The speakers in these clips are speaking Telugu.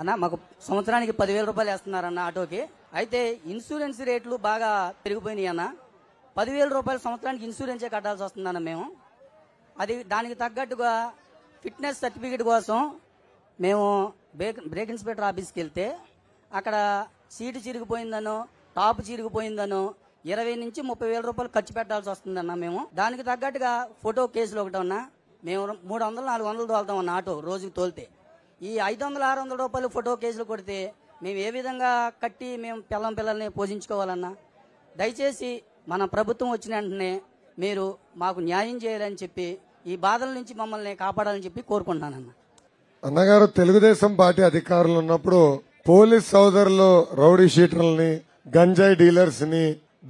అన్న మాకు సంవత్సరానికి పదివేల రూపాయలు వేస్తున్నారన్న ఆటోకి అయితే ఇన్సూరెన్స్ రేట్లు బాగా పెరిగిపోయినాయి అన్న పదివేల రూపాయలు సంవత్సరానికి ఇన్సూరెన్సే కట్టాల్సి వస్తుందన్న మేము అది దానికి తగ్గట్టుగా ఫిట్నెస్ సర్టిఫికేట్ కోసం మేము బ్రేక్ బ్రేక్ ఇన్స్పెక్టర్ ఆఫీస్కి వెళ్తే అక్కడ సీటు చిరిగిపోయిందనో టాప్ చిరిగిపోయిందనో ఇరవై నుంచి ముప్పై వేల రూపాయలు ఖర్చు పెట్టాల్సి వస్తుందన్న మేము దానికి తగ్గట్టుగా ఫోటో కేసులు ఒకటి ఉన్నా మేము మూడు వందలు నాలుగు వందలు తోలుతాం అన్న ఆటో రోజుకి తోలితే ఈ ఐదు వందల ఆరు వందల రూపాయలు ఫోటో కేసులు కొడితే మేము ఏ విధంగా కట్టి మేము పిల్లం పిల్లల్ని పోషించుకోవాలన్నా దయచేసి మన ప్రభుత్వం వచ్చిన వెంటనే మీరు మాకు న్యాయం చేయాలని చెప్పి ఈ బాధల నుంచి మమ్మల్ని కాపాడాలని చెప్పి కోరుకుంటున్నానన్న అన్నగారు తెలుగుదేశం పార్టీ అధికారులు ఉన్నప్పుడు పోలీస్ సోదరులు రౌడీ షీటర్లని గంజాయి డీలర్స్ ని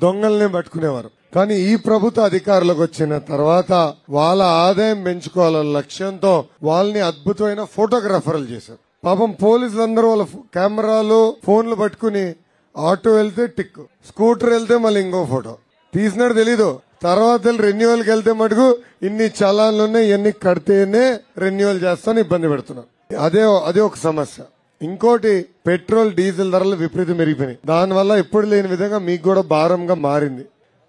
దొంగల్ని పట్టుకునేవారు కానీ ఈ ప్రభుత్వ అధికారులకు వచ్చిన తర్వాత వాళ్ళ ఆదాయం పెంచుకోవాలన్న లక్ష్యంతో వాళ్ళని అద్భుతమైన ఫోటోగ్రాఫర్లు చేశారు పాపం పోలీసులందరూ వాళ్ళ కెమెరాలు ఫోన్లు పట్టుకుని ఆటో వెళ్తే టిక్ స్కూటర్ వెళ్తే మళ్ళీ ఇంకో ఫోటో తీసినాడు తెలీదు తర్వాత రెన్యువల్కి వెళ్తే మటుకు ఇన్ని చలాన్లు ఉన్నాయి ఇవన్నీ కడితేనే రెన్యువల్ చేస్తాను ఇబ్బంది పెడుతున్నాను అదే అదే ఒక సమస్య ఇంకోటి పెట్రోల్ డీజిల్ ధరలు విపరీతం పెరిగిపోయినాయి దానివల్ల ఎప్పుడు లేని విధంగా మీకు కూడా భారంగా మారింది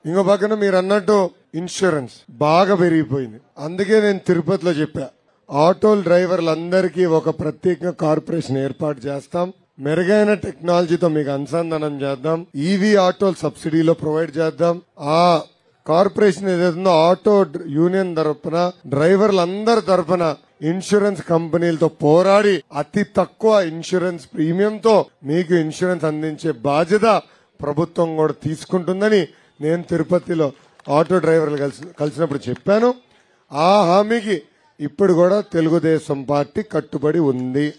ఇంకో పక్కన మీరు అన్నట్టు ఇన్సూరెన్స్ బాగా పెరిగిపోయింది అందుకే నేను తిరుపతిలో చెప్పా ఆటో డ్రైవర్లందరికీ ఒక ప్రత్యేక కార్పొరేషన్ ఏర్పాటు చేస్తాం మెరుగైన టెక్నాలజీతో మీకు అనుసంధానం చేద్దాం ఈవీ e ఆటోలు సబ్సిడీలో ప్రొవైడ్ చేద్దాం ఆ కార్పొరేషన్ ఏదైతుందో ఆటో యూనియన్ తరఫున డ్రైవర్లందరి తరఫున ఇన్సూరెన్స్ కంపెనీలతో పోరాడి అతి తక్కువ ఇన్సూరెన్స్ ప్రీమియంతో మీకు ఇన్సూరెన్స్ అందించే బాధ్యత ప్రభుత్వం కూడా తీసుకుంటుందని నేను తిరుపతిలో ఆటో డ్రైవర్లు కలిసి కలిసినప్పుడు చెప్పాను ఆ హామీకి ఇప్పుడు కూడా తెలుగుదేశం పార్టీ కట్టుబడి ఉంది